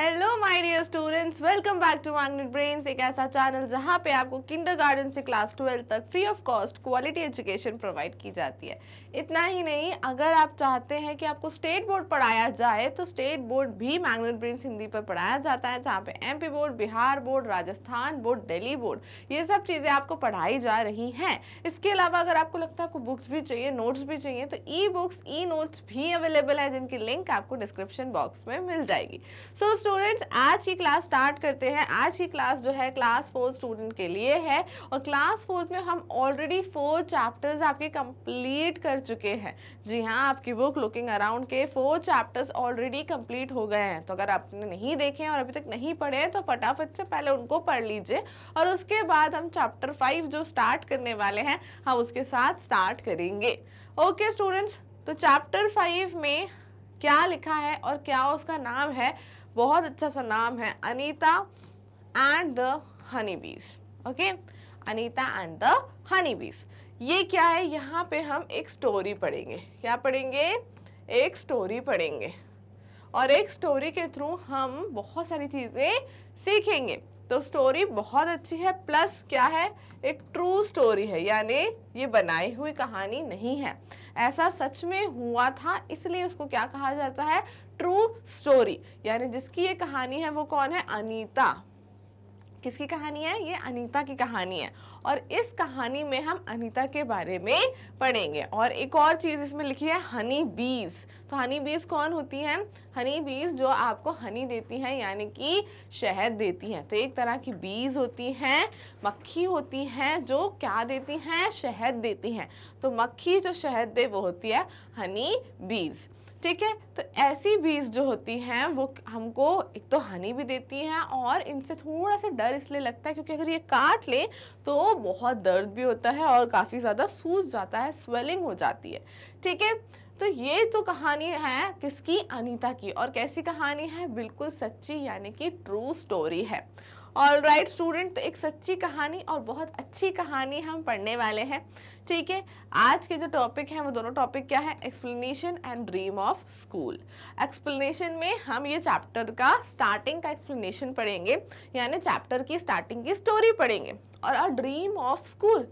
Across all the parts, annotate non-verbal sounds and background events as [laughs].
Hello my dear students welcome back to magnet brains एक ऐसा channel जहां पे आपको किंडरगार्टन से क्लास ट्वेल्थ तक free of cost quality education provide की जाती है इतना ही नहीं अगर आप चाहते हैं कि आपको स्टेट बोर्ड पढ़ाया जाए तो स्टेट बोर्ड भी मैग्नेट ब्रेन्स हिंदी पर पढ़ाया जाता है जहाँ पे M board Bihar board Rajasthan board Delhi board ये सब चीज़ें आपको पढ़ाई जा रही हैं इसके अलावा अगर आपको लगता है आपको बुक्स भी चाहिए नोट्स भी चाहिए तो ई बुक्स ई नोट्स भी अवेलेबल है जिनकी लिंक आपको डिस्क्रिप्शन बॉक्स में मिल जाएगी सो so, स्टूडेंट्स आज की क्लास स्टार्ट करते हैं आज की क्लास जो है क्लास फोर स्टूडेंट के लिए है और क्लास फोर्थ में हम ऑलरेडी फोर चैप्टर्स आपके कंप्लीट कर चुके हैं जी हाँ आपकी बुक लुकिंग अराउंड के फोर चैप्टर्स ऑलरेडी कंप्लीट हो गए हैं तो अगर आपने नहीं देखे हैं और अभी तक नहीं पढ़े हैं तो फटाफट से पहले उनको पढ़ लीजिए और उसके बाद हम चैप्टर फाइव जो स्टार्ट करने वाले हैं हम हाँ उसके साथ स्टार्ट करेंगे ओके स्टूडेंट्स तो चैप्टर फाइव में क्या लिखा है और क्या उसका नाम है बहुत अच्छा सा नाम है Anita and the honey bees okay Anita and the honey bees ये क्या है यहाँ पे हम एक स्टोरी पढ़ेंगे क्या पढ़ेंगे एक स्टोरी पढ़ेंगे और एक स्टोरी के थ्रू हम बहुत सारी चीज़ें सीखेंगे तो स्टोरी बहुत अच्छी है प्लस क्या है एक ट्रू स्टोरी है यानी ये बनाई हुई कहानी नहीं है ऐसा सच में हुआ था इसलिए उसको क्या कहा जाता है ट्रू स्टोरी यानी जिसकी ये कहानी है वो कौन है अनीता किसकी कहानी है ये अनीता की कहानी है और इस कहानी में हम अनीता के बारे में पढ़ेंगे और एक और चीज़ इसमें लिखी है हनी बीज तो हनी बीज कौन होती है हनी बीज जो आपको हनी देती है यानी कि शहद देती है तो एक तरह की बीज होती हैं मक्खी होती हैं जो क्या देती हैं शहद देती हैं तो मक्खी जो शहद दे वो होती है हनी बीज ठीक है तो ऐसी बीज जो होती हैं वो हमको एक तो हनी भी देती हैं और इनसे थोड़ा सा डर इसलिए लगता है क्योंकि अगर ये काट ले तो बहुत दर्द भी होता है और काफ़ी ज़्यादा सूज जाता है स्वेलिंग हो जाती है ठीक है तो ये तो कहानी है किसकी अनीता की और कैसी कहानी है बिल्कुल सच्ची यानी कि ट्रू स्टोरी है ऑल राइट स्टूडेंट तो एक सच्ची कहानी और बहुत अच्छी कहानी हम पढ़ने वाले हैं ठीक है आज के जो टॉपिक हैं वो दोनों टॉपिक क्या है explanation and dream of school explanation में हम ये चैप्टर का स्टार्टिंग का एक्सप्लेनेशन पढ़ेंगे यानी चैप्टर की स्टार्टिंग की स्टोरी पढ़ेंगे और अ ड्रीम ऑफ स्कूल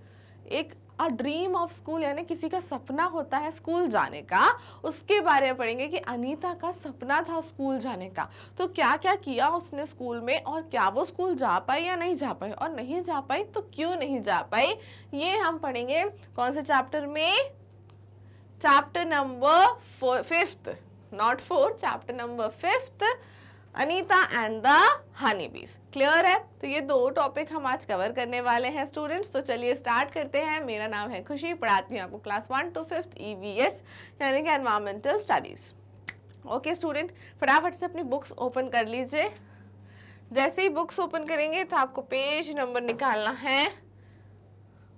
एक अ ड्रीम ऑफ स्कूल यानी किसी का सपना होता है स्कूल जाने का उसके बारे में पढ़ेंगे कि अनीता का सपना था स्कूल जाने का तो क्या क्या किया उसने स्कूल में और क्या वो स्कूल जा पाई या नहीं जा पाई और नहीं जा पाई तो क्यों नहीं जा पाई ये हम पढ़ेंगे कौन से चैप्टर में chapter number fifth not four chapter number fifth Anita and the honey clear है तो ये दो टॉपिक हम आज कवर करने वाले हैं स्टूडेंट्स तो चलिए स्टार्ट करते हैं मेरा नाम है खुशी पढ़ाती हूँ आपको class one to fifth EVS यानी कि एनवायरमेंटल स्टडीज़ ओके स्टूडेंट फटाफट से अपनी बुक्स ओपन कर लीजिए जैसे ही बुक्स ओपन करेंगे तो आपको पेज नंबर निकालना है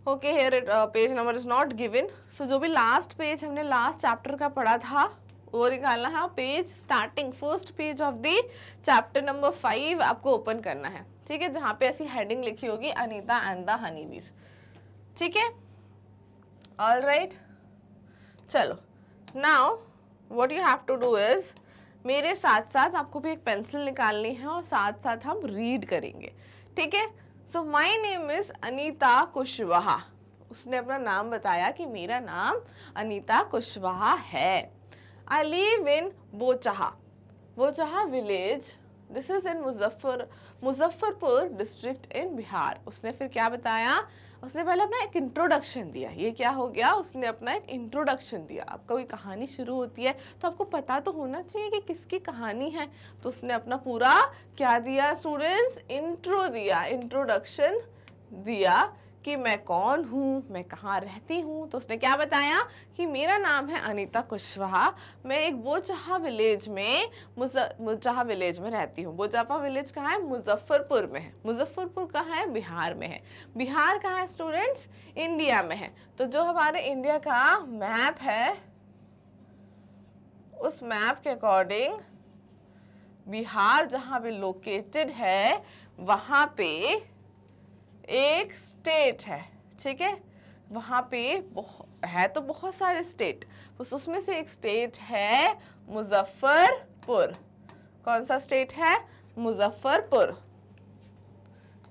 okay here page number is not given so जो भी लास्ट पेज हमने लास्ट चैप्टर का पढ़ा था वो निकालना है page starting first page of the chapter number five आपको ओपन करना है ठीक है जहाँ पे ऐसी हेडिंग लिखी होगी Anita and the honey bees ठीक है ऑल राइट चलो now what you have to do is मेरे साथ साथ आपको भी एक पेंसिल निकालनी है और साथ साथ हम रीड करेंगे ठीक है so my name is Anita Kushwaha उसने अपना नाम बताया कि मेरा नाम अनीता कुशवाहा है I live in Bochaha. Bochaha village this is in Muzaffar Muzaffarpur district in Bihar उसने फिर क्या बताया उसने पहले अपना एक इंट्रोडक्शन दिया ये क्या हो गया उसने अपना एक इंट्रोडक्शन दिया आपका कोई कहानी शुरू होती है तो आपको पता तो होना चाहिए कि किसकी कहानी है तो उसने अपना पूरा क्या दिया स्टूडेंट्स इंट्रो दिया इंट्रोडक्शन दिया कि मैं कौन हूँ मैं कहाँ रहती हूँ तो उसने क्या बताया कि मेरा नाम है अनीता कुशवाहा मैं एक बोचहा विलेज में मुजहा विलेज में रहती हूँ बोचापा विलेज कहाँ है मुजफ्फरपुर में है मुजफ्फरपुर कहाँ है बिहार में है बिहार कहाँ है स्टूडेंट्स इंडिया में है तो जो हमारे इंडिया का मैप है उस मैप के अकॉर्डिंग बिहार जहाँ भी लोकेटेड है वहाँ पे एक स्टेट है ठीक है वहाँ पे है तो बहुत सारे स्टेट बस उसमें से एक स्टेट है मुजफ्फरपुर कौन सा स्टेट है मुजफ्फरपुर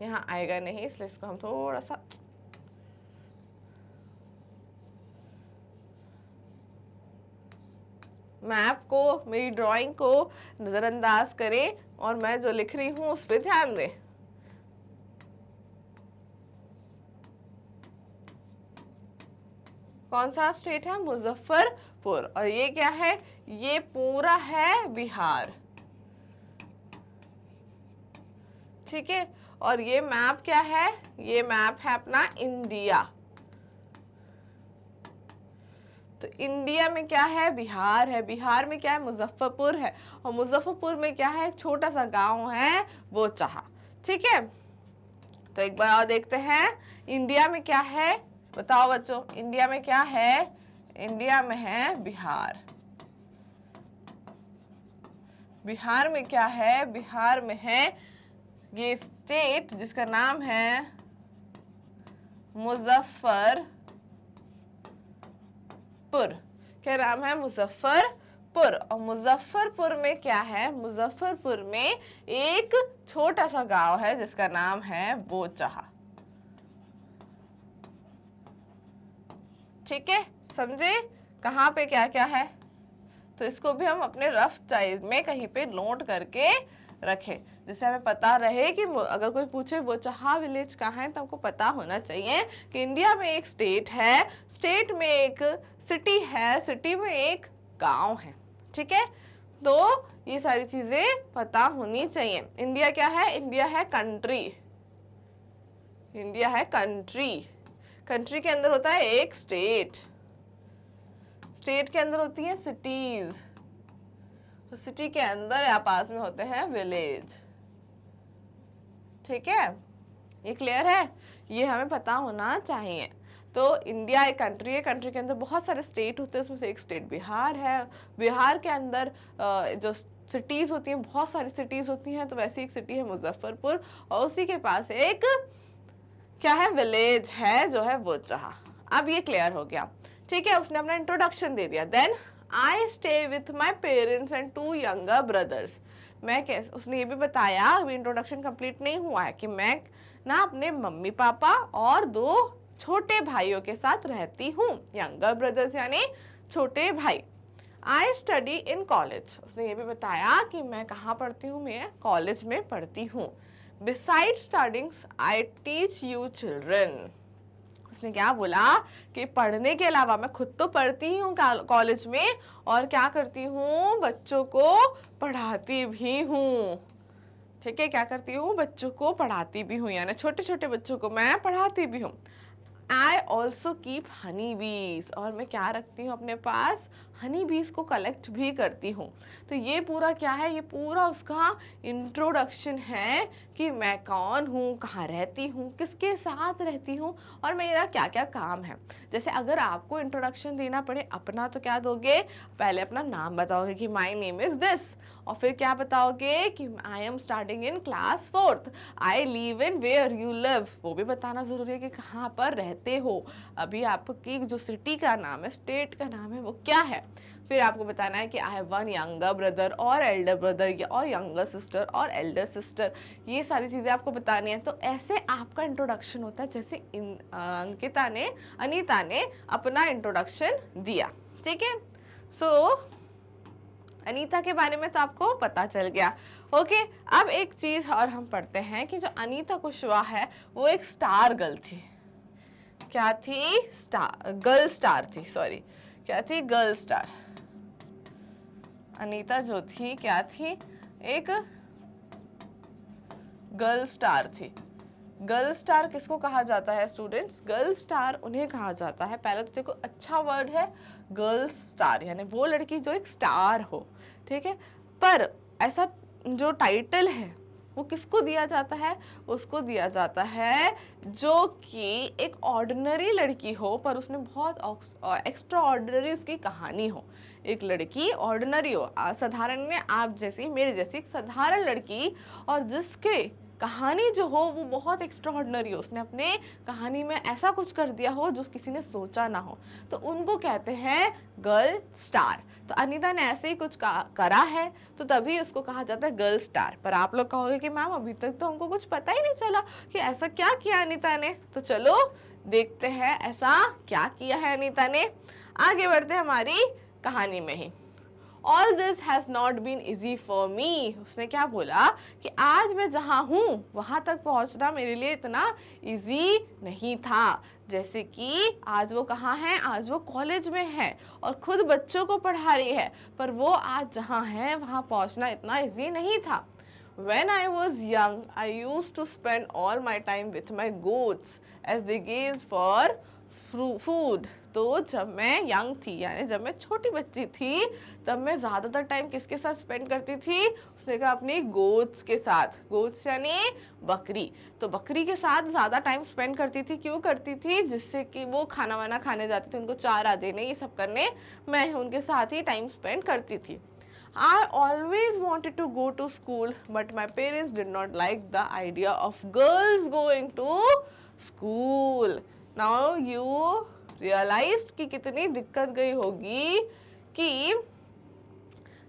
यहाँ आएगा नहीं इसलिए इसको हम थोड़ा सा मैप को मेरी ड्राइंग को नज़रअंदाज करें और मैं जो लिख रही हूँ उस पर ध्यान दें कौन सा स्टेट है मुजफ्फरपुर और ये क्या है ये पूरा है बिहार ठीक है और ये मैप क्या है ये मैप है अपना इंडिया तो इंडिया में क्या है बिहार है बिहार में क्या है मुजफ्फरपुर है और मुजफ्फरपुर में क्या है एक छोटा सा गांव है वो चाह ठीक है तो एक बार और देखते हैं इंडिया में क्या है बताओ बच्चों इंडिया में क्या है इंडिया में है बिहार बिहार में क्या है बिहार में है ये स्टेट जिसका नाम है मुजफ्फरपुर क्या नाम है मुजफ्फरपुर और मुजफ्फरपुर में क्या है मुजफ्फरपुर में एक छोटा सा गांव है जिसका नाम है बोचहा ठीक है समझे कहाँ पे क्या क्या है तो इसको भी हम अपने रफ साइज में कहीं पे नोट करके रखें जिससे हमें पता रहे कि अगर कोई पूछे वो चहा विलेज कहाँ है तो हमको पता होना चाहिए कि इंडिया में एक स्टेट है स्टेट में एक सिटी है सिटी में एक गांव है ठीक है तो ये सारी चीज़ें पता होनी चाहिए इंडिया क्या है इंडिया है कंट्री इंडिया है कंट्री कंट्री के अंदर होता है एक स्टेट स्टेट के अंदर होती है सिटीज तो सिटी के अंदर या पास में होते हैं विलेज ठीक है ये क्लियर है ये हमें पता होना चाहिए तो इंडिया एक कंट्री है कंट्री के अंदर बहुत सारे स्टेट होते हैं उसमें से एक स्टेट बिहार है बिहार के अंदर जो सिटीज़ होती हैं बहुत सारी सिटीज़ होती हैं तो वैसी एक सिटी है मुजफ्फरपुर और उसी के पास एक क्या है विलेज है जो है वो चाह अब ये क्लियर हो गया ठीक है उसने अपना इंट्रोडक्शन दे दिया then I stay with my parents and two younger brothers मैं कैसे उसने ये भी बताया अभी इंट्रोडक्शन कंप्लीट नहीं हुआ है कि मैं ना अपने मम्मी पापा और दो छोटे भाइयों के साथ रहती हूँ यंगर ब्रदर्स यानी छोटे भाई आई स्टडी इन कॉलेज उसने ये भी बताया कि मैं कहाँ पढ़ती हूँ मैं कॉलेज में पढ़ती हूँ beside studying I teach you children उसने क्या बोला कि पढ़ने के अलावा मैं खुद तो पढ़ती हूँ कॉलेज में और क्या करती हूँ बच्चों को पढ़ाती भी हूँ ठीक है क्या करती हूँ बच्चों को पढ़ाती भी हूँ यानी छोटे छोटे बच्चों को मैं पढ़ाती भी हूँ आई ऑल्सो कीप हनी बीज और मैं क्या रखती हूँ अपने पास हनी बीज को कलेक्ट भी करती हूँ तो ये पूरा क्या है ये पूरा उसका इंट्रोडक्शन है कि मैं कौन हूँ कहाँ रहती हूँ किसके साथ रहती हूँ और मेरा क्या क्या काम है जैसे अगर आपको इंट्रोडक्शन देना पड़े अपना तो क्या दोगे पहले अपना नाम बताओगे कि माई नेम इज़ दिस और फिर क्या बताओगे कि I am starting in class fourth I live in where you live वो भी बताना ज़रूरी है कि कहाँ पर रहते हो अभी आपकी जो सिटी का नाम है स्टेट का नाम है वो क्या है फिर आपको बताना है कि I have one younger brother और एल्डर ब्रदर और यंगर सिस्टर और एल्डर सिस्टर ये सारी चीज़ें आपको बतानी है तो ऐसे आपका इंट्रोडक्शन होता है जैसे इन अंकिता ने अनीता ने अपना इंट्रोडक्शन दिया ठीक है सो अनीता के बारे में तो आपको पता चल गया ओके अब एक चीज़ और हम पढ़ते हैं कि जो अनीता कुशवाहा है वो एक स्टार गर्ल थी क्या थी स्टार गर्ल स्टार थी सॉरी क्या थी गर्ल स्टार अनीता जो थी क्या थी एक गर्ल स्टार थी गर्ल स्टार किसको कहा जाता है स्टूडेंट्स गर्ल स्टार उन्हें कहा जाता है पहले तो देखो अच्छा वर्ड है गर्ल स्टार यानी वो लड़की जो एक स्टार हो ठीक है पर ऐसा जो टाइटल है वो किसको दिया जाता है उसको दिया जाता है जो कि एक ऑर्डिनरी लड़की हो पर उसने बहुत एक्स्ट्रा ऑर्डिनरी उसकी कहानी हो एक लड़की ऑर्डिनरी हो साधारण में आप जैसी मेरे जैसी एक साधारण लड़की और जिसके कहानी जो हो वो बहुत एक्स्ट्रा ऑर्डनरी हो उसने अपने कहानी में ऐसा कुछ कर दिया हो जो किसी ने सोचा ना हो तो उनको कहते हैं गर्ल स्टार तो अनिता ने ऐसे ही कुछ करा है तो तभी उसको कहा जाता है गर्ल स्टार पर आप लोग कहोगे कि मैम अभी तक तो हमको कुछ पता ही नहीं चला कि ऐसा क्या किया अनिता ने तो चलो देखते हैं ऐसा क्या किया है अनिता ने आगे बढ़ते हमारी कहानी में ही all this has not been easy for me उसने क्या बोला कि आज मैं जहाँ हूँ वहाँ तक पहुँचना मेरे लिए इतना ईजी नहीं था जैसे कि आज वो कहाँ है आज वो कॉलेज में है और ख़ुद बच्चों को पढ़ा रही है पर वो आज जहाँ है वहाँ पहुँचना इतना ईजी नहीं था When I was young, I used to spend all my time with my goats as they gazed for food. तो जब मैं यंग थी यानी जब मैं छोटी बच्ची थी तब मैं ज़्यादातर टाइम किसके साथ स्पेंड करती थी उसने कहा अपनी गोट्स के साथ गोट्स यानी बकरी तो बकरी के साथ ज़्यादा टाइम स्पेंड करती थी क्यों करती थी जिससे कि वो खाना वाना खाने जाती थी उनको चारा देने ये सब करने मैं उनके साथ ही टाइम स्पेंड करती थी I always wanted to go to school but my parents did not like the idea of girls going to school now you realize कि कितनी दिक्कत गई होगी कि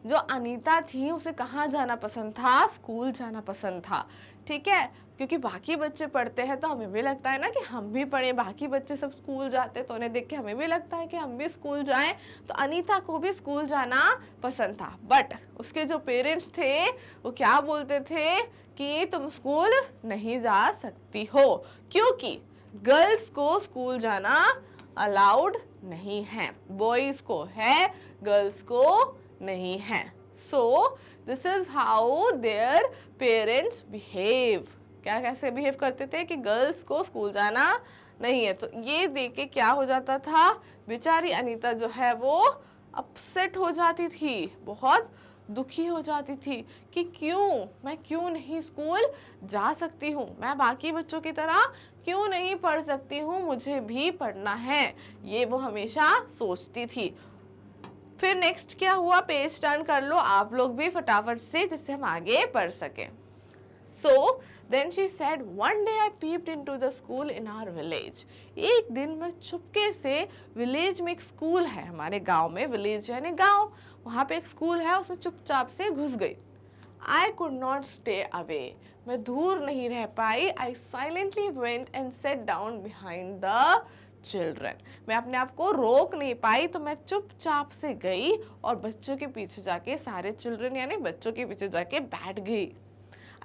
जो अनीता थी उसे कहाँ जाना पसंद था स्कूल जाना पसंद था ठीक है क्योंकि बाकी बच्चे पढ़ते हैं तो हमें भी लगता है ना कि हम भी पढ़ें बाकी बच्चे सब स्कूल जाते तो उन्हें देख के हमें भी लगता है कि हम भी स्कूल जाएं तो अनीता को भी स्कूल जाना पसंद था बट उसके जो पेरेंट्स थे वो क्या बोलते थे कि तुम स्कूल नहीं जा सकती हो क्योंकि गर्ल्स को स्कूल जाना अलाउड नहीं है बॉयज को है गर्ल्स को नहीं है so this is how their parents behave क्या कैसे बिहेव करते थे कि गर्ल्स को स्कूल जाना नहीं है तो ये देख के क्या हो जाता था बेचारी अनीता जो है वो अपसेट हो जाती थी बहुत दुखी हो जाती थी कि क्यों मैं क्यों नहीं स्कूल जा सकती हूँ मैं बाकी बच्चों की तरह क्यों नहीं पढ़ सकती हूँ मुझे भी पढ़ना है ये वो हमेशा सोचती थी फिर नेक्स्ट क्या हुआ पेज टर्न कर लो आप लोग भी फटाफट से जिससे हम आगे पढ़ सकें so so, then she said one day I peeped into the school in our village एक दिन मैं छुपके से विलेज में एक स्कूल है हमारे गाँव में विलेज यानी गाँव वहाँ पे एक स्कूल है उसमें चुपचाप से घुस गई I could not stay away मैं दूर नहीं रह पाई I silently went and sat down behind the children मैं अपने आप को रोक नहीं पाई तो मैं चुपचाप से गई और बच्चों के पीछे जाके सारे चिल्ड्रन यानी बच्चों के पीछे जाके बैठ गई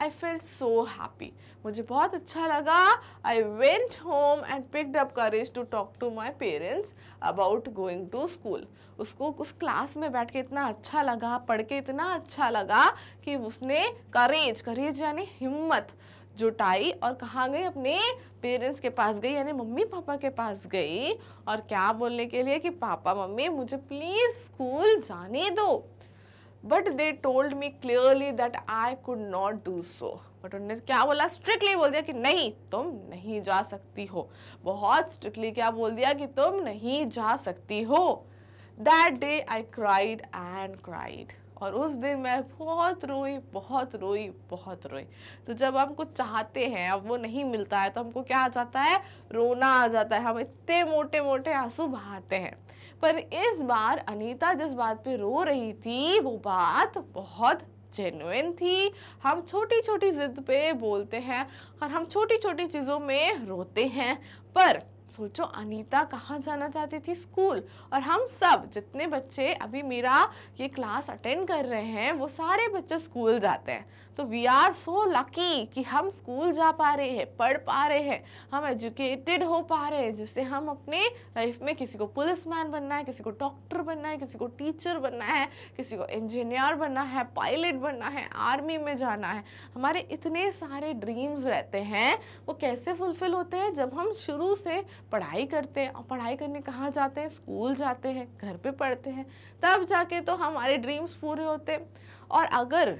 आई फील सो हैप्पी मुझे बहुत अच्छा लगा I went home and picked up courage to talk to my parents about going to school उसको उस क्लास में बैठ के इतना अच्छा लगा पढ़ के इतना अच्छा लगा कि उसने करेज करेज यानी हिम्मत जुटाई और कहाँ गई अपने पेरेंट्स के पास गई यानी मम्मी पापा के पास गई और क्या बोलने के लिए कि पापा मम्मी मुझे प्लीज़ स्कूल जाने दो but they told me clearly that I could not do so but उन्होंने क्या बोला स्ट्रिक्टली बोल दिया कि नहीं तुम नहीं जा सकती हो बहुत स्ट्रिक्टली क्या बोल दिया कि तुम नहीं जा सकती हो that day I cried and cried और उस दिन मैं बहुत रोई बहुत रोई बहुत रोई तो जब हमको चाहते हैं अब वो नहीं मिलता है तो हमको क्या आ जाता है रोना आ जाता है हम इतने मोटे मोटे आंसू बहाते हैं पर इस बार अनीता जिस बात पे रो रही थी वो बात बहुत जेनुइन थी हम छोटी छोटी ज़िद पे बोलते हैं और हम छोटी छोटी चीज़ों में रोते हैं पर सोचो अनीता कहाँ जाना चाहती थी स्कूल और हम सब जितने बच्चे अभी मेरा ये क्लास अटेंड कर रहे हैं वो सारे बच्चे स्कूल जाते हैं तो वी आर सो लकी कि हम स्कूल जा पा रहे हैं पढ़ पा रहे हैं हम एजुकेटेड हो पा रहे हैं जिससे हम अपने लाइफ में किसी को पुलिस मैन बनना है किसी को डॉक्टर बनना है किसी को टीचर बनना है किसी को इंजीनियर बनना है पायलट बनना है आर्मी में जाना है हमारे इतने सारे ड्रीम्स रहते हैं वो कैसे फुलफिल होते हैं जब हम शुरू से पढ़ाई करते हैं और पढ़ाई करने कहाँ जाते हैं स्कूल जाते हैं घर पर पढ़ते हैं तब जाके तो हमारे ड्रीम्स पूरे होते हैं और अगर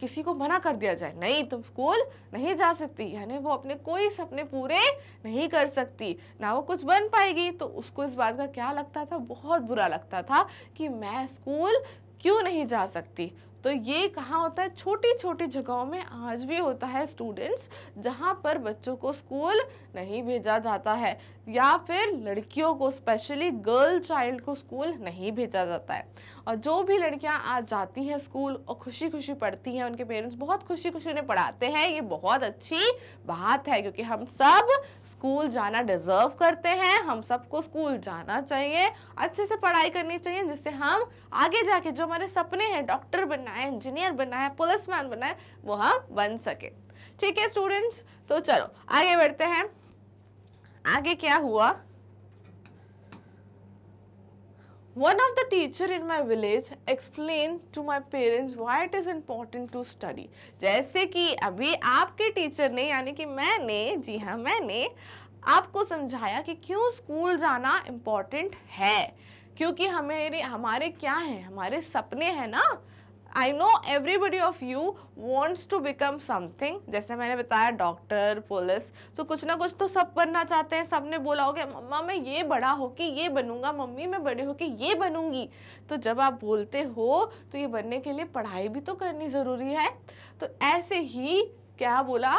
किसी को मना कर दिया जाए नहीं तुम स्कूल नहीं जा सकती यानी वो अपने कोई सपने पूरे नहीं कर सकती ना वो कुछ बन पाएगी तो उसको इस बात का क्या लगता था बहुत बुरा लगता था कि मैं स्कूल क्यों नहीं जा सकती तो ये कहाँ होता है छोटी छोटी जगहों में आज भी होता है स्टूडेंट्स जहाँ पर बच्चों को स्कूल नहीं भेजा जाता है या फिर लड़कियों को स्पेशली गर्ल चाइल्ड को स्कूल नहीं भेजा जाता है और जो भी लड़कियां आज जाती हैं स्कूल और खुशी खुशी पढ़ती हैं उनके पेरेंट्स बहुत खुशी खुशी उन्हें पढ़ाते हैं ये बहुत अच्छी बात है क्योंकि हम सब स्कूल जाना डिजर्व करते हैं हम सबको स्कूल जाना चाहिए अच्छे से पढ़ाई करनी चाहिए जिससे हम आगे जाके जो हमारे सपने हैं डॉक्टर बनना है इंजीनियर बनना है पुलिस मैन बनना है वो हम बन सके ठीक है स्टूडेंट्स तो चलो आगे बढ़ते हैं आगे क्या हुआ one of the teacher in my village explain to my parents why it is important to study जैसे कि अभी आपके टीचर ने यानी कि मैंने जी हाँ मैंने आपको समझाया कि क्यों स्कूल जाना इम्पोर्टेंट है क्योंकि हमें हमारे क्या हैं हमारे सपने हैं ना I know everybody of you wants to become something जैसे मैंने बताया डॉक्टर पुलिस तो कुछ ना कुछ तो सब बनना चाहते हैं सब ने बोला हो गया मम्मा मैं ये बड़ा हो कि ये बनूंगा मम्मी मैं बड़े हो कि ये बनूंगी तो जब आप बोलते हो तो ये बनने के लिए पढ़ाई भी तो करनी ज़रूरी है तो ऐसे ही क्या बोला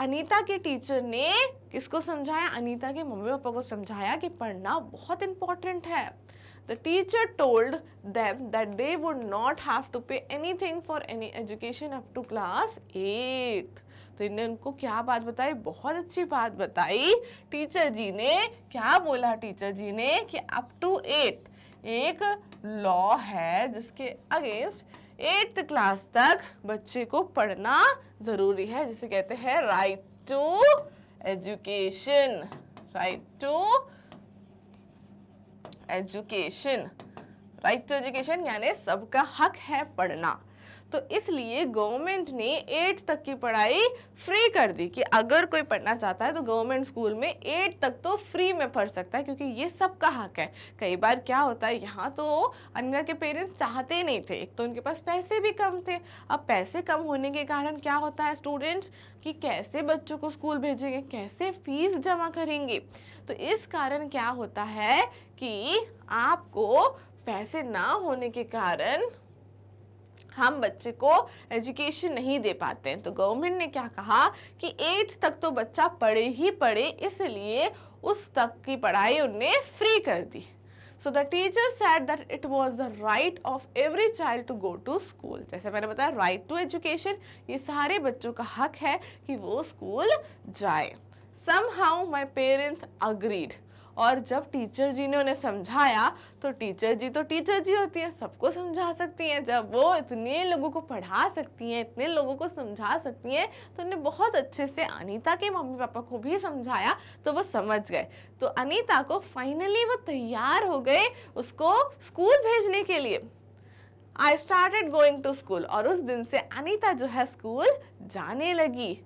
अनीता के टीचर ने किसको समझाया अनीता के मम्मी पापा को समझाया कि पढ़ना बहुत इंपॉर्टेंट है The teacher told them that they would not have to pay anything for any education up to class 8. तो इन्हें उनको क्या बात बताई बहुत अच्छी बात बताई टीचर जी ने क्या बोला टीचर जी ने कि अप टू एट एक लॉ है जिसके अगेंस्ट एट्थ क्लास तक बच्चे को पढ़ना ज़रूरी है जिसे कहते हैं right to education right to education right to education यानी सबका हक है पढ़ना तो इसलिए गवर्नमेंट ने एट तक की पढ़ाई फ्री कर दी कि अगर कोई पढ़ना चाहता है तो गवर्नमेंट स्कूल में एट तक तो फ्री में पढ़ सकता है क्योंकि ये सबका हक है कई बार क्या होता है यहाँ तो अन्या के पेरेंट्स चाहते नहीं थे एक तो उनके पास पैसे भी कम थे अब पैसे कम होने के कारण क्या होता है स्टूडेंट्स कि कैसे बच्चों को स्कूल भेजेंगे कैसे फीस जमा करेंगे तो इस कारण क्या होता है कि आपको पैसे ना होने के कारण हम बच्चे को एजुकेशन नहीं दे पाते हैं तो गवर्नमेंट ने क्या कहा कि एट्थ तक तो बच्चा पढ़े ही पढ़े इसलिए उस तक की पढ़ाई उनने फ्री कर दी so the teacher set that it was the right of every child to go to school जैसे मैंने बताया राइट टू एजुकेशन ये सारे बच्चों का हक है कि वो स्कूल जाए somehow my parents agreed और जब टीचर जी ने उन्हें समझाया तो टीचर जी तो टीचर जी होती हैं सबको समझा सकती हैं जब वो इतने लोगों को पढ़ा सकती हैं इतने लोगों को समझा सकती हैं तो उन्हें बहुत अच्छे से अनीता के मम्मी पापा को भी समझाया तो वो समझ गए तो अनीता को फाइनली वो तैयार हो गए उसको स्कूल भेजने के लिए I started going to school और उस दिन से अनीता जो है स्कूल जाने लगी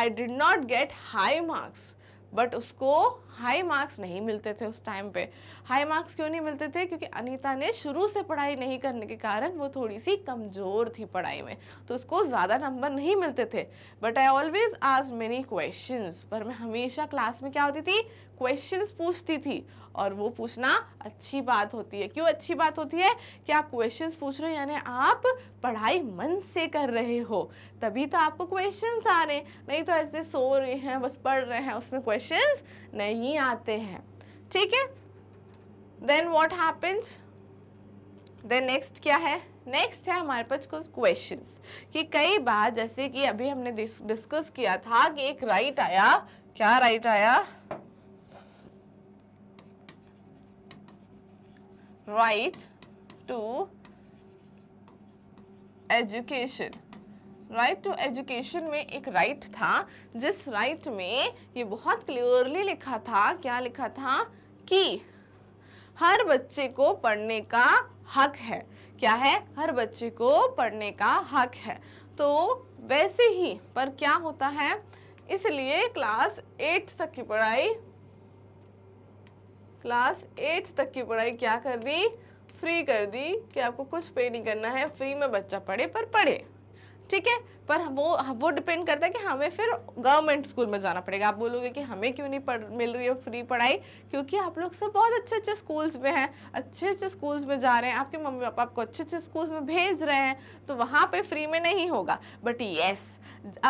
I did not get high marks but उसको हाई मार्क्स नहीं मिलते थे उस टाइम पे हाई मार्क्स क्यों नहीं मिलते थे क्योंकि अनीता ने शुरू से पढ़ाई नहीं करने के कारण वो थोड़ी सी कमज़ोर थी पढ़ाई में तो उसको ज़्यादा नंबर नहीं मिलते थे बट आई ऑलवेज आज मेनी क्वेश्चन पर मैं हमेशा क्लास में क्या होती थी क्वेश्चंस पूछती थी और वो पूछना अच्छी बात होती है क्यों अच्छी बात होती है कि आप क्वेश्चंस पूछ रहे हो यानी आप पढ़ाई मन से कर रहे हो तभी तो आपको क्वेश्चंस आ रहे नहीं तो ऐसे सो रहे हैं बस पढ़ रहे हैं उसमें क्वेश्चंस नहीं आते हैं ठीक है then what happens then next क्या है नेक्स्ट है हमारे पास कुछ क्वेश्चंस कि कई बार जैसे कि अभी हमने डिस्कस किया था कि एक राइट आया क्या राइट आया right to education right to education में एक राइट right था जिस राइट right में ये बहुत क्लियरली लिखा था क्या लिखा था कि हर बच्चे को पढ़ने का हक है क्या है हर बच्चे को पढ़ने का हक है तो वैसे ही पर क्या होता है इसलिए क्लास एट तक की पढ़ाई क्लास एट तक की पढ़ाई क्या कर दी फ्री कर दी कि आपको कुछ पे नहीं करना है फ्री में बच्चा पढ़े पर पढ़े ठीक है पर वो वो डिपेंड करता है कि हमें फिर गवर्नमेंट स्कूल में जाना पड़ेगा आप बोलोगे कि हमें क्यों नहीं पढ़ मिल रही है फ्री पढ़ाई क्योंकि आप लोग सब बहुत अच्छे अच्छे स्कूल्स में हैं अच्छे अच्छे स्कूल्स में जा रहे हैं आपके मम्मी पापा आपको अच्छे अच्छे स्कूल्स में भेज रहे हैं तो वहाँ पर फ्री में नहीं होगा बट येस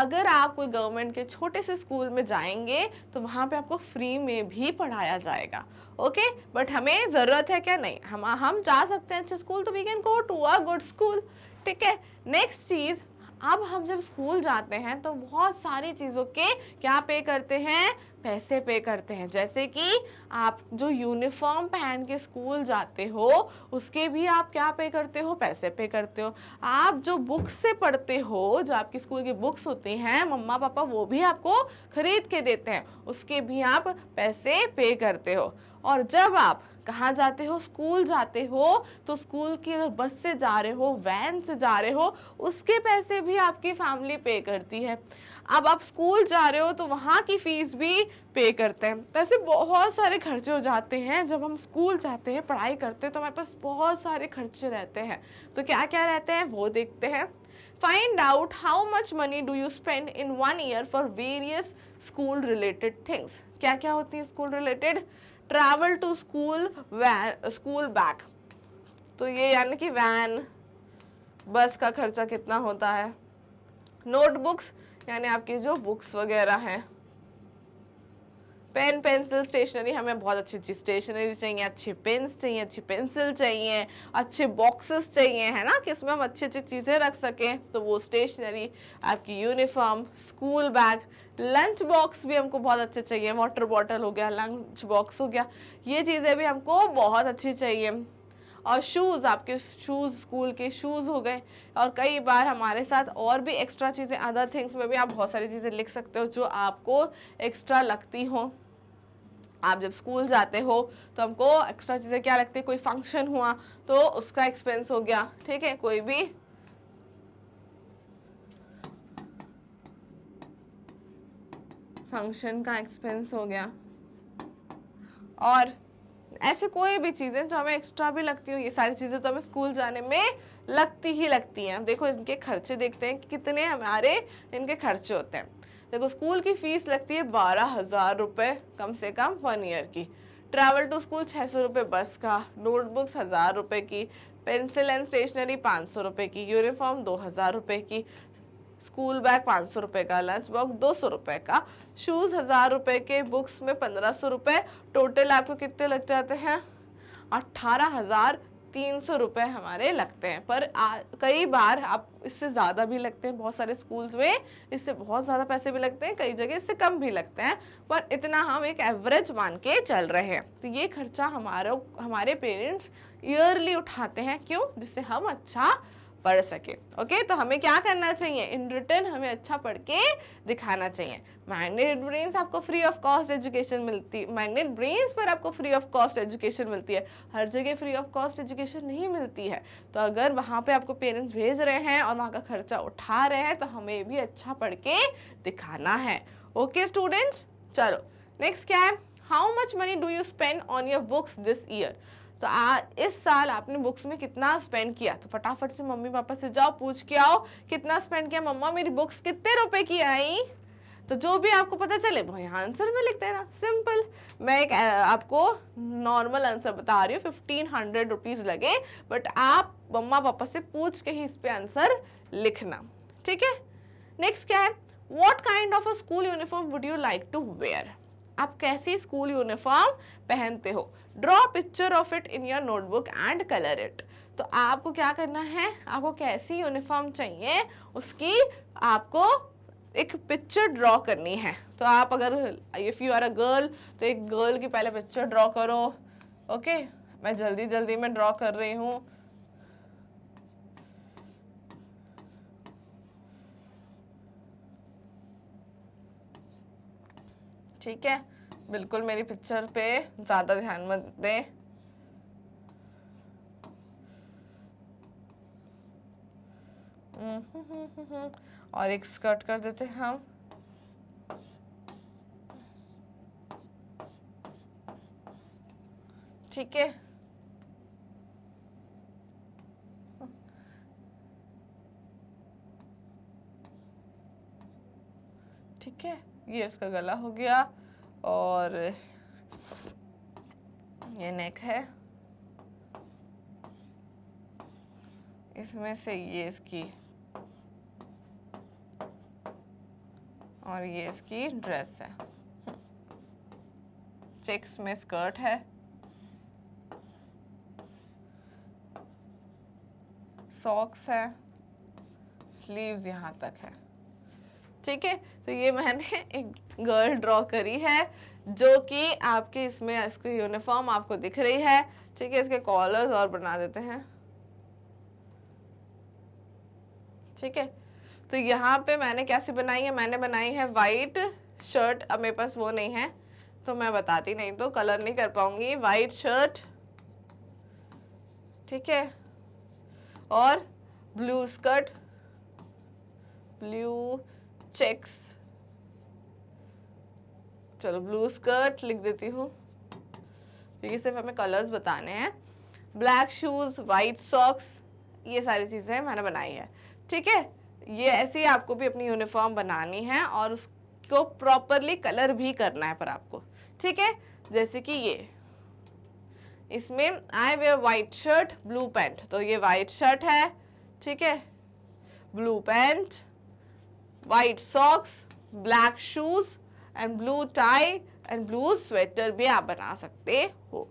अगर आप कोई गवर्नमेंट के छोटे से स्कूल में जाएंगे तो वहाँ पे आपको फ्री में भी पढ़ाया जाएगा ओके बट हमें ज़रूरत है क्या नहीं हम हम जा सकते हैं अच्छे स्कूल तो we can go to a good school ठीक है नेक्स्ट चीज़ अब हम जब स्कूल जाते हैं तो बहुत सारी चीज़ों के क्या पे करते हैं पैसे पे करते हैं जैसे कि आप जो यूनिफॉर्म पहन के स्कूल जाते हो उसके भी आप क्या पे करते हो पैसे पे करते हो आप जो बुक्स से पढ़ते हो जो आपकी स्कूल की बुक्स होती हैं मम्मा पापा वो भी आपको ख़रीद के देते हैं उसके भी आप पैसे पे करते हो और जब आप कहाँ जाते हो स्कूल जाते हो तो स्कूल की अगर बस से जा रहे हो वैन से जा रहे हो उसके पैसे भी आपकी फैमिली पे करती है अब आप स्कूल जा रहे हो तो वहाँ की फ़ीस भी पे करते हैं तो ऐसे बहुत सारे खर्चे हो जाते हैं जब हम स्कूल जाते हैं पढ़ाई करते हैं तो हमारे पास बहुत सारे खर्चे रहते हैं तो क्या क्या रहते हैं वो देखते हैं find out how much money do you spend in one year for various school related things क्या क्या होती है school related travel to school van school bag तो ये यानी कि वैन बस का खर्चा कितना होता है नोटबुक्स यानी आपकी जो बुक्स वगैरह हैं पेन पेंसिल स्टेशनरी हमें बहुत अच्छी अच्छी स्टेशनरी चाहिए अच्छे पेन्स चाहिए अच्छी पेंसिल चाहिए अच्छे बॉक्सेस चाहिए है ना कि इसमें हम अच्छी अच्छी चीज़ें रख सकें तो वो स्टेशनरी आपकी uniform school bag lunch box भी हमको बहुत अच्छे चाहिए वाटर बॉटल हो गया लंच बॉक्स हो गया ये चीज़ें भी हमको बहुत अच्छी चाहिए और शूज़ आपके शूज़ स्कूल के शूज़ हो गए और कई बार हमारे साथ और भी एक्स्ट्रा चीज़ें अदर थिंग्स में भी आप बहुत सारी चीज़ें लिख सकते हो जो आपको एक्स्ट्रा लगती हों आप जब स्कूल जाते हो तो हमको एक्स्ट्रा चीज़ें क्या लगती है कोई फंक्शन हुआ तो उसका एक्सपेंस हो गया ठीक है कोई भी फंक्शन का एक्सपेंस हो गया और ऐसे कोई भी चीज़ें जो हमें एक्स्ट्रा भी लगती हो ये सारी चीज़ें तो हमें स्कूल जाने में लगती ही लगती हैं देखो इनके खर्चे देखते हैं कि कितने हमारे इनके खर्चे होते हैं देखो स्कूल की फीस लगती है बारह हज़ार रुपये कम से कम वन ईयर की ट्रैवल टू स्कूल छः सौ रुपये बस का नोटबुक्स हज़ार रुपये की पेंसिल एंड स्टेशनरी पाँच सौ रुपये की यूनिफॉर्म दो हज़ार रुपये की स्कूल बैग पाँच सौ रुपये का लंच बॉक्स दो सौ रुपये का शूज़ हज़ार रुपये के बुक्स में पंद्रह सौ रुपये टोटल आपको कितने लग जाते हैं अट्ठारह हज़ार तीन सौ रुपये हमारे लगते हैं पर आ, कई बार आप इससे ज़्यादा भी लगते हैं बहुत सारे स्कूल्स में इससे बहुत ज़्यादा पैसे भी लगते हैं कई जगह इससे कम भी लगते हैं पर इतना हम एक एवरेज मान के चल रहे हैं तो ये खर्चा हमारा हमारे पेरेंट्स ईयरली उठाते हैं क्यों जिससे हम अच्छा पढ़ सके ओके तो हमें क्या करना चाहिए इन रिटर्न हमें अच्छा पढ़ के दिखाना चाहिए मैग्नेट ब्रेन्स आपको फ्री ऑफ कॉस्ट एजुकेशन मिलती है मैग्नेट ब्रेन्स पर आपको फ्री ऑफ कॉस्ट एजुकेशन मिलती है हर जगह फ्री ऑफ कॉस्ट एजुकेशन नहीं मिलती है तो अगर वहाँ पे आपको पेरेंट्स भेज रहे हैं और वहाँ का खर्चा उठा रहे हैं तो हमें भी अच्छा पढ़ के दिखाना है ओके स्टूडेंट्स चलो नेक्स्ट क्या है how much money do you spend on your books this year तो आ, इस साल आपने बुक्स में कितना स्पेंड किया तो फटाफट से मम्मी पापा से जाओ पूछ के आओ कितना स्पेंड किया मम्मा मेरी बुक्स कितने रुपए की आई तो जो भी आपको पता चले वो यहाँ आंसर में लिख देना सिंपल मैं एक आपको नॉर्मल आंसर बता रही हूँ फिफ्टीन हंड्रेड रुपीज़ लगे बट आप मम्मा पापा से पूछ के ही इस पर आंसर लिखना ठीक है नेक्स्ट क्या है what kind of a school uniform would you like to wear आप कैसी स्कूल यूनिफॉर्म पहनते हो draw picture of it in your notebook and colour it तो आपको क्या करना है आपको कैसी यूनिफॉर्म चाहिए उसकी आपको एक पिक्चर ड्रॉ करनी है तो आप अगर if you are a girl तो एक गर्ल की पहले पिक्चर ड्रॉ करो ओके मैं जल्दी जल्दी में ड्रॉ कर रही हूँ ठीक है बिल्कुल मेरी पिक्चर पे ज़्यादा ध्यान मत दें हम्म, और एक स्कर्ट कर देते हैं हम ठीक है ठीक है ये इसका गला हो गया और ये नेक है इसमें से ये इसकी और ये इसकी ड्रेस है चेक्स में स्कर्ट है सॉक्स है स्लीव्स यहाँ तक है ठीक है तो ये मैंने [laughs] एक गर्ल ड्रॉ करी है जो कि आपके इसमें इसकी यूनिफॉर्म आपको दिख रही है ठीक है इसके कॉलर्स और बना देते हैं ठीक है तो यहाँ पे मैंने कैसी बनाई है मैंने बनाई है वाइट शर्ट अब मेरे पास वो नहीं है तो मैं बताती नहीं तो कलर नहीं कर पाऊंगी वाइट शर्ट ठीक है और ब्लू स्कर्ट ब्लू चेक्स चलो ब्लू स्कर्ट लिख देती हूँ क्योंकि सिर्फ हमें कलर्स बताने हैं ब्लैक शूज़ वाइट सॉक्स ये सारी चीज़ें मैंने बनाई है ठीक है ये ऐसे ही आपको भी अपनी यूनिफॉर्म बनानी है और उसको प्रॉपरली कलर भी करना है पर आपको ठीक है जैसे कि ये इसमें I wear white shirt blue pant तो ये वाइट शर्ट है ठीक है blue pant white socks, black shoes and blue tie and blue sweater भी आप बना सकते हो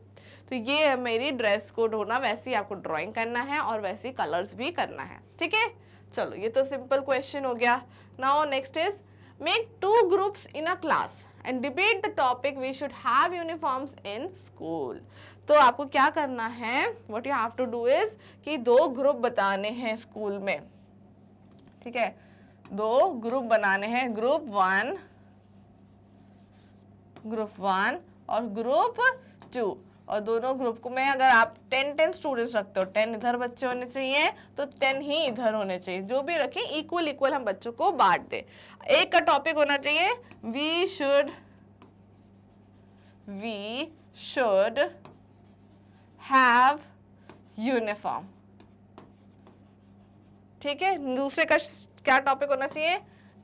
तो ये है मेरी ड्रेस कोड होना वैसे ही आपको ड्राइंग करना है और वैसे ही कलर्स भी करना है ठीक है चलो ये तो सिंपल क्वेश्चन हो गया now next is make two groups in a class and debate the topic we should have uniforms in school तो आपको क्या करना है what you have to do is कि दो ग्रुप बताने हैं स्कूल में ठीक है दो ग्रुप बनाने हैं ग्रुप वन ग्रुप वन और ग्रुप टू और दोनों ग्रुप को मैं अगर आप टेन टेन स्टूडेंट्स रखते हो टेन इधर बच्चे होने चाहिए तो टेन ही इधर होने चाहिए जो भी रखें इक्वल इक्वल हम बच्चों को बांट दें एक का टॉपिक होना चाहिए we should we should have uniform ठीक है दूसरे का क्या टॉपिक होना चाहिए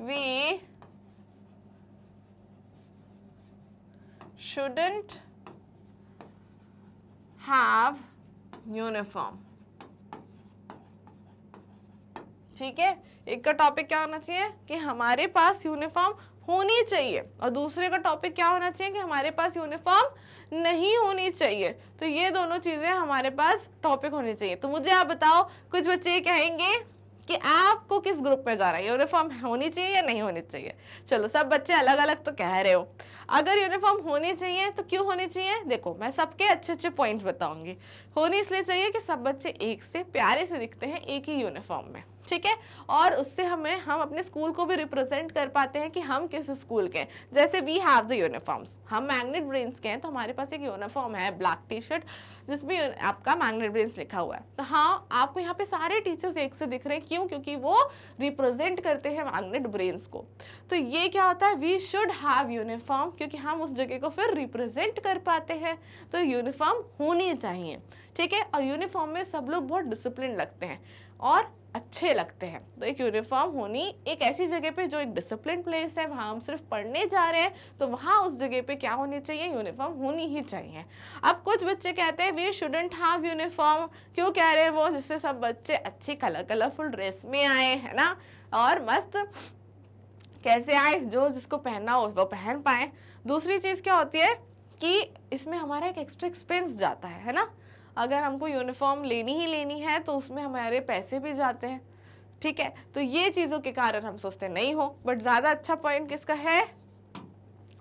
वी शुडंट हैव यूनिफॉर्म ठीक है एक का टॉपिक क्या होना चाहिए कि हमारे पास यूनिफॉर्म होनी चाहिए और दूसरे का टॉपिक क्या होना चाहिए कि हमारे पास यूनिफॉर्म नहीं होनी चाहिए तो ये दोनों चीज़ें हमारे पास टॉपिक होनी चाहिए तो मुझे आप बताओ कुछ बच्चे कहेंगे कि आपको किस ग्रुप में जाना है यूनिफॉर्म होनी चाहिए या नहीं होनी चाहिए चलो सब बच्चे अलग अलग तो कह रहे हो अगर यूनिफॉर्म होने चाहिए तो क्यों होने चाहिए देखो मैं सबके अच्छे अच्छे पॉइंट्स बताऊंगी होने इसलिए चाहिए कि सब बच्चे एक से प्यारे से दिखते हैं एक ही यूनिफॉर्म में ठीक है और उससे हमें हम अपने स्कूल को भी रिप्रेजेंट कर पाते हैं कि हम किस स्कूल के हैं जैसे वी हैव द यूनिफॉर्म्स हम मैग्नेट ब्रेन्स के हैं तो हमारे पास एक यूनिफॉर्म है ब्लैक टी शर्ट जिसमें आपका मैग्नेट ब्रेन्स लिखा हुआ है तो हाँ आपको यहाँ पे सारे टीचर्स एक से दिख रहे हैं क्यों क्योंकि वो रिप्रेजेंट करते हैं मैग्नेट ब्रेन्स को तो ये क्या होता है वी शुड हैव यूनिफॉर्म क्योंकि हम उस जगह को फिर रिप्रेजेंट कर पाते हैं तो यूनिफॉर्म होनी चाहिए ठीक है और यूनिफॉर्म में सब लोग बहुत डिसिप्लिन लगते हैं और अच्छे लगते हैं तो एक यूनिफॉर्म होनी एक ऐसी जगह पे जो एक डिसिप्लिन प्लेस है वहाँ हम सिर्फ पढ़ने जा रहे हैं तो वहाँ उस जगह पे क्या होनी चाहिए यूनिफॉर्म होनी ही चाहिए अब कुछ बच्चे कहते हैं वी शुडेंट हैव यूनिफॉर्म क्यों कह रहे हैं वो जिससे सब बच्चे अच्छे कलर कलरफुल ड्रेस में आए है ना और मस्त कैसे आए जो जिसको पहनना हो वो पहन पाए दूसरी चीज़ क्या होती है कि इसमें हमारा एक एक्स्ट्रा एक्सपेंस जाता है है ना अगर हमको यूनिफॉर्म लेनी ही लेनी है तो उसमें हमारे पैसे भी जाते हैं ठीक है तो ये चीज़ों के कारण हम सोचते नहीं हो बट ज़्यादा अच्छा पॉइंट किसका है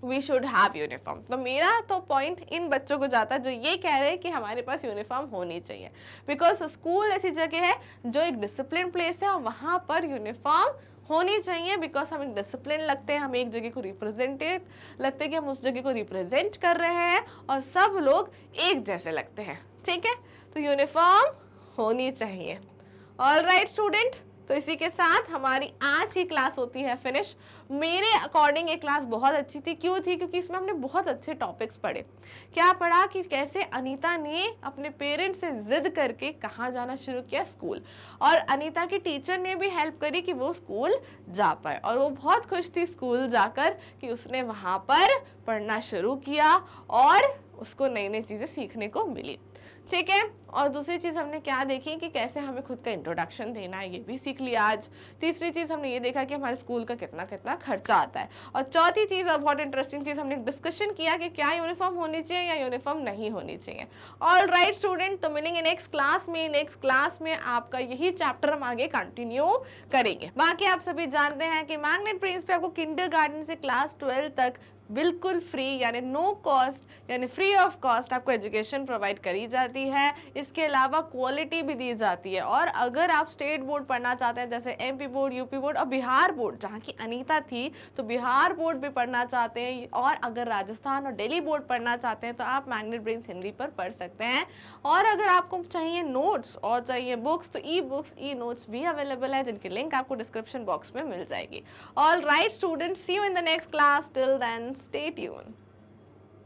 वी शुड हैव यूनिफॉर्म तो मेरा तो पॉइंट इन बच्चों को जाता है जो ये कह रहे हैं कि हमारे पास यूनिफॉर्म होनी चाहिए बिकॉज स्कूल ऐसी जगह है जो एक डिसिप्लिन प्लेस है और वहाँ पर यूनिफॉर्म होनी चाहिए बिकॉज हम एक डिसिप्लिन लगते हैं हम एक जगह को रिप्रेजेंटेट लगते हैं कि हम उस जगह को रिप्रेजेंट कर रहे हैं और सब लोग एक जैसे लगते हैं ठीक है तो यूनिफॉर्म होनी चाहिए ऑल राइट स्टूडेंट तो इसी के साथ हमारी आज की क्लास होती है फिनिश मेरे अकॉर्डिंग ये क्लास बहुत अच्छी थी क्यों थी क्योंकि इसमें हमने बहुत अच्छे टॉपिक्स पढ़े क्या पढ़ा कि कैसे अनीता ने अपने पेरेंट्स से जिद करके कहाँ जाना शुरू किया स्कूल और अनीता की टीचर ने भी हेल्प करी कि वो स्कूल जा पाए और वो बहुत खुश थी स्कूल जाकर कि उसने वहाँ पर पढ़ना शुरू किया और उसको नई नई चीज़ें सीखने को मिली ठीक है और दूसरी चीज़ हमने क्या देखी कि कैसे हमें खुद का इंट्रोडक्शन देना है ये भी सीख लिया आज तीसरी चीज़ हमने ये देखा कि हमारे स्कूल का कितना कितना खर्चा आता है और चौथी चीज़ और बहुत इंटरेस्टिंग चीज़ हमने डिस्कशन किया कि क्या यूनिफॉर्म होनी चाहिए या यूनिफॉर्म नहीं होनी चाहिए ऑल राइट स्टूडेंट तो मिलेंगे नेक्स्ट क्लास में नेक्स्ट क्लास में आपका यही चैप्टर हम आगे कंटिन्यू करेंगे बाकी आप सभी जानते हैं कि मैग्नेट प्रिंस पे आपको किंडर से क्लास ट्वेल्व तक बिल्कुल फ्री यानी नो कॉस्ट यानी फ्री ऑफ कॉस्ट आपको एजुकेशन प्रोवाइड करी जाती है इसके अलावा क्वालिटी भी दी जाती है और अगर आप स्टेट बोर्ड पढ़ना चाहते हैं जैसे एमपी बोर्ड यूपी बोर्ड और बिहार बोर्ड जहाँ की अनीता थी तो बिहार बोर्ड भी पढ़ना चाहते हैं और अगर राजस्थान और डेली बोर्ड पढ़ना चाहते हैं तो आप मैग्नेट ब्रिंग्स हिंदी पर पढ़ सकते हैं और अगर आपको चाहिए नोट्स और चाहिए बुक्स तो ई बुक्स ई नोट्स भी अवेलेबल है जिनकी लिंक आपको डिस्क्रिप्शन बॉक्स में मिल जाएगी all right students see you in the next class till then stay tuned.